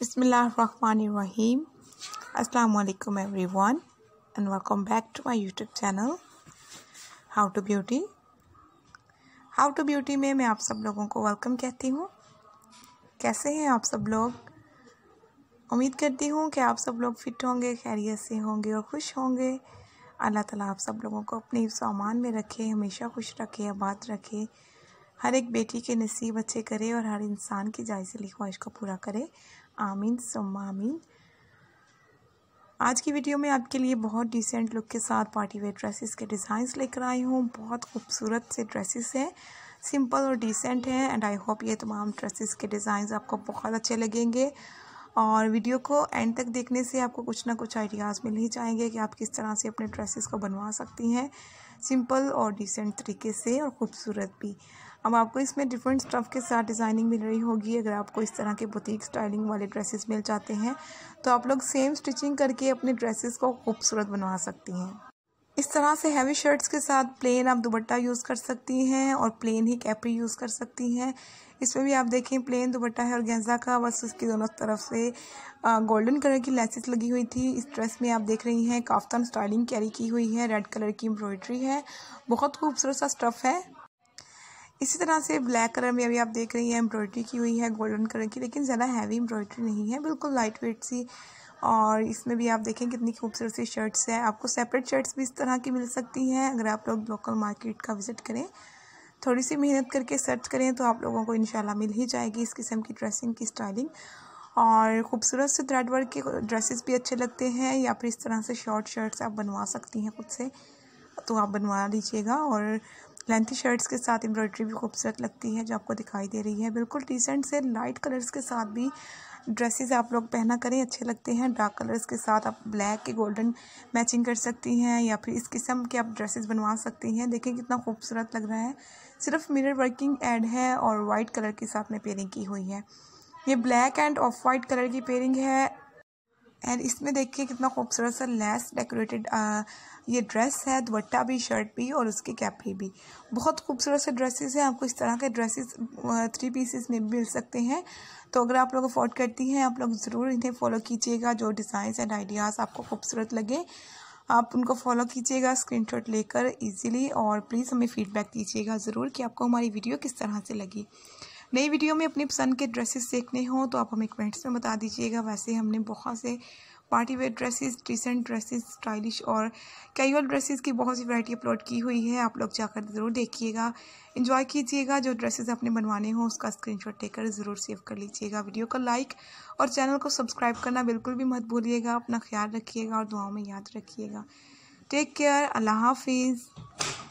बिसमीम् अल्लाम everyone and welcome back to my YouTube channel how to beauty how to beauty में मैं आप सब लोगों को वेलकम कहती हूँ कैसे हैं आप सब लोग उम्मीद करती हूँ कि आप सब लोग फिट होंगे खैरियत से होंगे और खुश होंगे अल्लाह ताला आप सब लोगों को अपने सामान में रखे हमेशा खुश रखे आबाद रखे हर एक बेटी के नसीब अच्छे करे और हर इंसान की जायज़ी ख्वाहिश को पूरा करे आमीन सुम्मा आमीन आज की वीडियो में आपके लिए बहुत डिसेंट लुक के साथ पार्टी वेयर ड्रेसेस के डिज़ाइंस लेकर आई हूँ बहुत खूबसूरत से ड्रेसेस हैं सिंपल और डिसेंट हैं एंड आई होप ये तमाम ड्रेसेस के डिज़ाइंस आपको बहुत अच्छे लगेंगे और वीडियो को एंड तक देखने से आपको कुछ ना कुछ आइडियाज़ मिल ही जाएंगे कि आप किस तरह से अपने ड्रेसेस को बनवा सकती हैं सिंपल और डिसेंट तरीके से और ख़ूबसूरत भी अब आपको इसमें डिफरेंट स्टफ़ के साथ डिज़ाइनिंग मिल रही होगी अगर आपको इस तरह के बुटीक स्टाइलिंग वाले ड्रेसेस मिल जाते हैं तो आप लोग सेम स्टिचिंग करके अपने ड्रेसेस को खूबसूरत बनवा सकती हैं इस तरह से हैवी शर्ट्स के साथ प्लेन आप दुबट्टा यूज़ कर सकती हैं और प्लेन ही कैपरी यूज़ कर सकती हैं इसमें भी आप देखें प्लेन दुबट्टा है और गेंजा का बस उसकी दोनों तरफ से गोल्डन कलर की लेसेस लगी हुई थी इस ड्रेस में आप देख रही हैं काफ्तान स्टाइलिंग कैरी की हुई है रेड कलर की एम्ब्रॉयड्री है बहुत खूबसूरत सा स्टफ़ है इसी तरह से ब्लैक कलर में अभी आप देख रही हैं एम्ब्रॉयडरी की हुई है गोल्डन कलर की लेकिन ज़्यादा हैवी एम्ब्रॉयडरी नहीं है बिल्कुल लाइट वेट सी और इसमें भी आप देखें कितनी खूबसूरत सी शर्ट्स है आपको सेपरेट शर्ट्स भी इस तरह की मिल सकती हैं अगर आप लोग लोकल मार्केट का विज़िट करें थोड़ी सी मेहनत करके सर्च करें तो आप लोगों को इन मिल ही जाएगी इस किस्म की ड्रेसिंग की स्टाइलिंग और खूबसूरत से थ्रेड वर्क के ड्रेसेस भी अच्छे लगते हैं या फिर इस तरह से शॉर्ट शर्ट्स आप बनवा सकती हैं खुद से तो आप बनवा लीजिएगा और लेंथी शर्ट्स के साथ एम्ब्रॉयडरी भी खूबसूरत लगती है जो आपको दिखाई दे रही है बिल्कुल डिसेंट से लाइट कलर्स के साथ भी ड्रेसेस आप लोग पहना करें अच्छे लगते हैं डार्क कलर्स के साथ आप ब्लैक के गोल्डन मैचिंग कर सकती हैं या फिर इस किस्म के आप ड्रेसेस बनवा सकती हैं देखें कितना खूबसूरत लग रहा है सिर्फ मिरर वर्किंग ऐड है और वाइट कलर के साथ में पेयरिंग की हुई है ये black and off white colour की पेयरिंग है एंड इसमें देखिए कितना खूबसूरत सा लेस डेकोरेटेड ये ड्रेस है दुपट्टा भी शर्ट भी और उसके कैपरी भी बहुत खूबसूरत से ड्रेसेस हैं आपको इस तरह के ड्रेसेस थ्री पीसेस में भी मिल सकते हैं तो अगर आप लोग अफोर्ड करती हैं आप लोग ज़रूर इन्हें फॉलो कीजिएगा जो डिज़ाइन एंड आइडियाज़ आपको खूबसूरत लगे आप उनको फॉलो कीजिएगा स्क्रीनशॉट लेकर इजीली और प्लीज़ हमें फीडबैक दीजिएगा ज़रूर कि आपको हमारी वीडियो किस तरह से लगी नई वीडियो में अपनी पसंद के ड्रेसेस देखने हों तो आप हमें कमेंट्स में बता दीजिएगा वैसे हमने बहुत से party wear dresses decent dresses stylish और कैजुअल ड्रेसेस की बहुत सी वैरायटी अपलोड की हुई है आप लोग जाकर ज़रूर देखिएगा इन्जॉय कीजिएगा जो ड्रेसेस आपने बनवाने हों उसका स्क्रीनशॉट लेकर ज़रूर सेव कर लीजिएगा वीडियो को लाइक और चैनल को सब्सक्राइब करना बिल्कुल भी मत भूलिएगा अपना ख्याल रखिएगा और दुआओं में याद रखिएगा टेक केयर अल्लाह हाफिज़